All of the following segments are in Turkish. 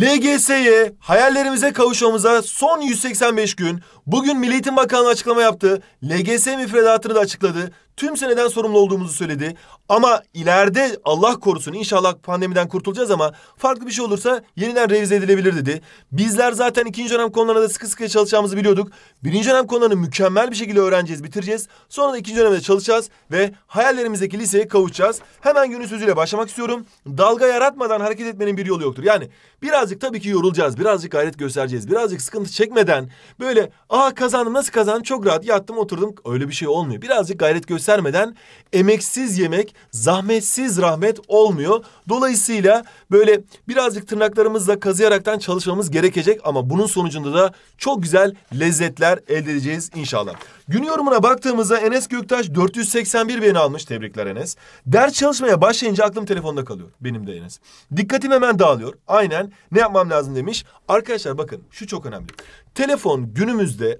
LGS'ye, hayallerimize kavuşmamıza son 185 gün. Bugün Milli Eğitim Bakanlığı açıklama yaptı. LGS müfredatını da açıkladı tüm seneden sorumlu olduğumuzu söyledi. Ama ileride Allah korusun inşallah pandemiden kurtulacağız ama farklı bir şey olursa yeniden revize edilebilir dedi. Bizler zaten ikinci dönem konularına da sıkı sıkı çalışacağımızı biliyorduk. Birinci dönem konularını mükemmel bir şekilde öğreneceğiz, bitireceğiz. Sonra da ikinci dönemde çalışacağız ve hayallerimizdeki liseye kavuşacağız. Hemen günün sözüyle başlamak istiyorum. Dalga yaratmadan hareket etmenin bir yolu yoktur. Yani birazcık tabii ki yorulacağız, birazcık gayret göstereceğiz, birazcık sıkıntı çekmeden böyle aa kazandım nasıl kazandım çok rahat yattım oturdum öyle bir şey olmuyor. Birazcık gayret göstereceğiz göstermeden emeksiz yemek, zahmetsiz rahmet olmuyor. Dolayısıyla böyle birazcık tırnaklarımızla kazıyaraktan çalışmamız gerekecek ama bunun sonucunda da çok güzel lezzetler elde edeceğiz inşallah. Gün yorumuna baktığımızda Enes Göktaş 481 beğeni almış. Tebrikler Enes. Ders çalışmaya başlayınca aklım telefonda kalıyor. Benim de Enes. Dikkatim hemen dağılıyor. Aynen ne yapmam lazım demiş. Arkadaşlar bakın şu çok önemli. Telefon günümüzde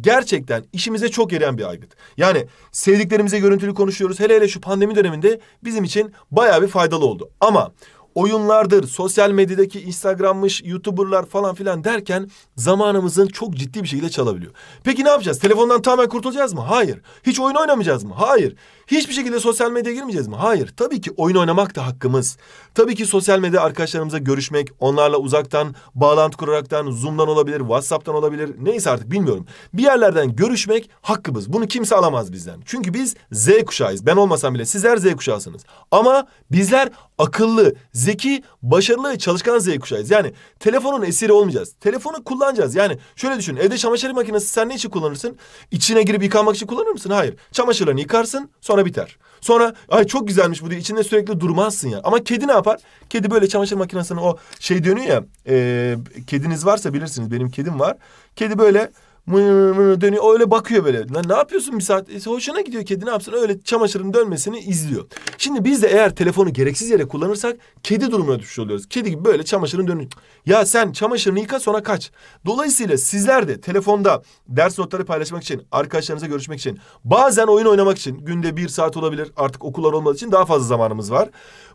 gerçekten işimize çok yarayan bir aygıt. Yani sevdiklerimize görüntülü konuşuyoruz. Hele hele şu pandemi döneminde bizim için bayağı bir faydalı oldu. Ama oyunlardır, sosyal medyadaki Instagram'mış, YouTuber'lar falan filan derken zamanımızın çok ciddi bir şekilde çalabiliyor. Peki ne yapacağız? Telefondan tamamen kurtulacağız mı? Hayır. Hiç oyun oynamayacağız mı? Hayır. Hiçbir şekilde sosyal medyaya girmeyeceğiz mi? Hayır. Tabii ki oyun oynamak da hakkımız. Tabii ki sosyal medya arkadaşlarımıza görüşmek, onlarla uzaktan bağlantı kuraraktan, Zoom'dan olabilir, WhatsApp'tan olabilir, neyse artık bilmiyorum. Bir yerlerden görüşmek hakkımız. Bunu kimse alamaz bizden. Çünkü biz Z kuşağıyız. Ben olmasam bile sizler Z kuşağısınız. Ama bizler akıllı, zeki, başarılı ve çalışkan Z kuşağıyız. Yani telefonun esiri olmayacağız. Telefonu kullanacağız. Yani şöyle düşün. Evde çamaşır makinesi sen ne için kullanırsın? İçine girip yıkanmak için kullanır mısın? Hayır. Çamaşırlarını yıkarsın sonra biter. Sonra ay çok güzelmiş bu diye içinde sürekli durmazsın ya. Ama kedi ne yapar? Kedi böyle çamaşır makinesine o şey dönüyor ya. E, kediniz varsa bilirsiniz benim kedim var. Kedi böyle dönüyor öyle bakıyor böyle. Lan ne yapıyorsun bir saat? E, hoşuna gidiyor kedi ne yapsın? Öyle çamaşırın dönmesini izliyor. Şimdi biz de eğer telefonu gereksiz yere kullanırsak kedi durumuna düşmüş oluyoruz. Kedi gibi böyle çamaşırın dönüyor. Ya sen çamaşırını yıka sonra kaç. Dolayısıyla sizler de telefonda ders notları paylaşmak için, arkadaşlarınıza görüşmek için, bazen oyun oynamak için günde bir saat olabilir. Artık okullar olmadığı için daha fazla zamanımız var.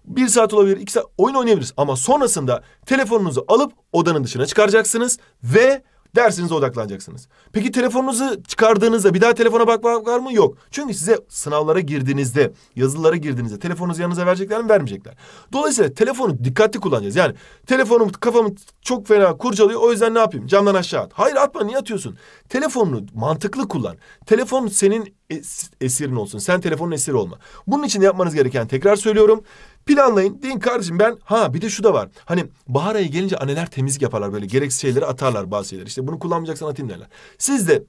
Bir saat olabilir, iki saat oyun oynayabiliriz. Ama sonrasında telefonunuzu alıp odanın dışına çıkaracaksınız ve Dersinize odaklanacaksınız. Peki telefonunuzu çıkardığınızda bir daha telefona bakmak var mı? Yok. Çünkü size sınavlara girdiğinizde, yazılılara girdiğinizde telefonunuzu yanınıza verecekler mi? Vermeyecekler. Dolayısıyla telefonu dikkatli kullanacağız. Yani telefonum kafamı çok fena kurcalıyor. O yüzden ne yapayım? Camdan aşağı at. Hayır atma niye atıyorsun? Telefonunu mantıklı kullan. Telefon senin es esirin olsun. Sen telefonun esiri olma. Bunun için yapmanız gereken tekrar söylüyorum. Planlayın. Deyin kardeşim ben ha bir de şu da var. Hani bahar ayı gelince anneler temizlik yaparlar böyle gereksiz şeyleri atarlar bazı şeyler. İşte bunu kullanmayacaksan atayım derler. Siz de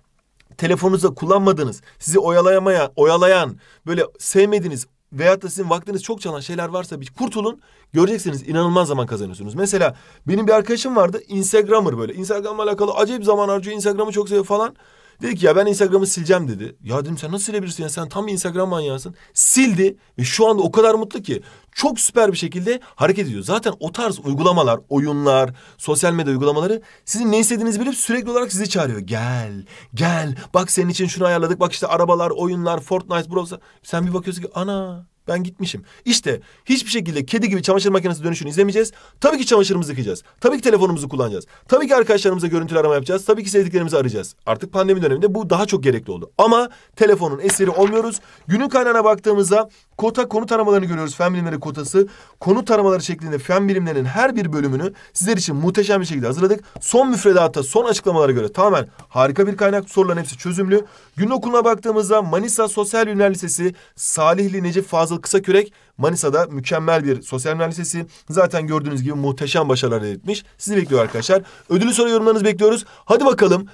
telefonunuza kullanmadığınız, sizi oyalayamaya oyalayan, böyle sevmediğiniz veyahut da sizin vaktiniz çok çalan şeyler varsa bir kurtulun. Göreceksiniz inanılmaz zaman kazanıyorsunuz. Mesela benim bir arkadaşım vardı Instagrammer böyle. Instagram'la alakalı acayip zaman harcıyor. Instagram'ı çok seviyor falan. Dedi ki ya ben Instagram'ı sileceğim dedi. Ya dedim sen nasıl silebilirsin ya sen tam bir Instagram manyağısın. Sildi ve şu anda o kadar mutlu ki çok süper bir şekilde hareket ediyor. Zaten o tarz uygulamalar, oyunlar, sosyal medya uygulamaları sizin ne istediğinizi bilip sürekli olarak sizi çağırıyor. Gel, gel bak senin için şunu ayarladık bak işte arabalar, oyunlar, Fortnite, Brawl Sen bir bakıyorsun ki ana ben gitmişim. İşte hiçbir şekilde kedi gibi çamaşır makinesi dönüşünü izlemeyeceğiz. Tabii ki çamaşırımızı yıkayacağız. Tabii ki telefonumuzu kullanacağız. Tabii ki arkadaşlarımıza görüntülü arama yapacağız. Tabii ki sevdiklerimizi arayacağız. Artık pandemi döneminde bu daha çok gerekli oldu. Ama telefonun eseri olmuyoruz. Günün kaynağına baktığımızda kota konut aramalarını görüyoruz. Fen bilimleri kotası. Konut aramaları şeklinde fen bilimlerinin her bir bölümünü sizler için muhteşem bir şekilde hazırladık. Son müfredata, son açıklamalara göre tamamen harika bir kaynak. Soruların hepsi çözümlü. Günün okuluna baktığımızda Manisa Sosyal Bilimler Lisesi, Salihli Necip Fazıl Fazıl Kısakürek Manisa'da mükemmel bir sosyal mühendis Zaten gördüğünüz gibi muhteşem başarılar elde etmiş. Sizi bekliyor arkadaşlar. Ödülü soru yorumlarınızı bekliyoruz. Hadi bakalım.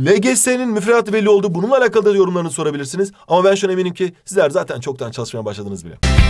LGS'nin müfredatı belli oldu. Bununla alakalı da yorumlarını sorabilirsiniz. Ama ben şuna eminim ki sizler zaten çoktan çalışmaya başladınız bile.